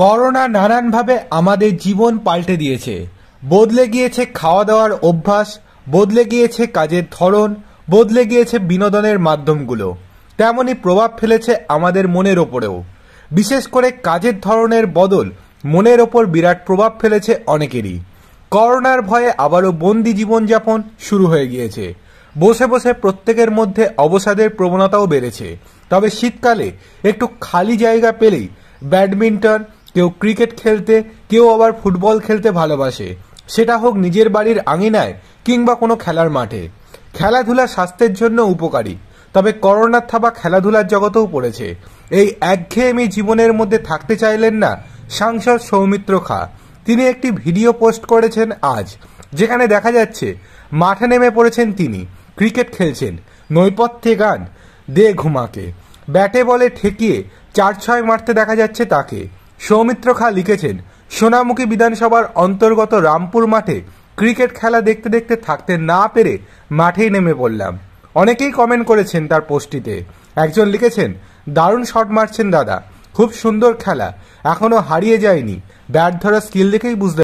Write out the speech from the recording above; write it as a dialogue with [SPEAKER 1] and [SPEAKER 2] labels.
[SPEAKER 1] corona নানানভাবে আমাদের জীবন পাল্টে দিয়েছে বদলে গিয়েছে খাওয়া দাওয়ার অভ্যাস বদলে গিয়েছে কাজের ধরন বদলে গিয়েছে বিনোদনের মাধ্যমগুলো তেমনই প্রভাব ফেলেছে আমাদের মনের ওপরেও বিশেষ করে কাজের ধরনের বদল মনের ওপর বিরাট প্রভাব ফেলেছে অনেকেরই করোনার ভয়ে আবারও বন্দি জীবনযাপন শুরু হয়ে গিয়েছে বসে বসে প্রত্যেকের মধ্যে অবসাদের প্রবণতাও বেড়েছে তবে শীতকালে একটু খালি জায়গা পেলেই ব্যাডমিন্টন কেউ ক্রিকেট খেলতে কেউ আবার ফুটবল খেলতে ভালোবাসে সেটা হোক নিজের বাড়ির আঙিনায় কিংবা কোনো খেলার মাঠে খেলাধুলা স্বাস্থ্যের জন্য উপকারী তবে করোনার থাবা খেলাধুলার জগতেও পড়েছে এই একঘেয়েমি জীবনের মধ্যে থাকতে চাইলেন না সাংসদ সৌমিত্র খা তিনি একটি ভিডিও পোস্ট করেছেন আজ যেখানে দেখা যাচ্ছে মাঠে নেমে পড়েছেন তিনি ক্রিকেট খেলছেন নৈপথ্যে গান দে ঘুমাকে ব্যাটে বলে ঠেকিয়ে চার ছয় মারতে দেখা যাচ্ছে তাকে সৌমিত্র খা লিখেছেন সোনামুখী বিধানসভার অন্তর্গত রামপুর মাঠে ক্রিকেট খেলা দেখতে দেখতে থাকতে না পেরে মাঠেই নেমে পড়লাম অনেকেই কমেন্ট করেছেন তার পোস্টটিতে একজন লিখেছেন দারুণ শট মারছেন দাদা খুব সুন্দর খেলা এখনও হারিয়ে যায়নি ব্যাট ধরা স্কিল দেখেই বুঝতে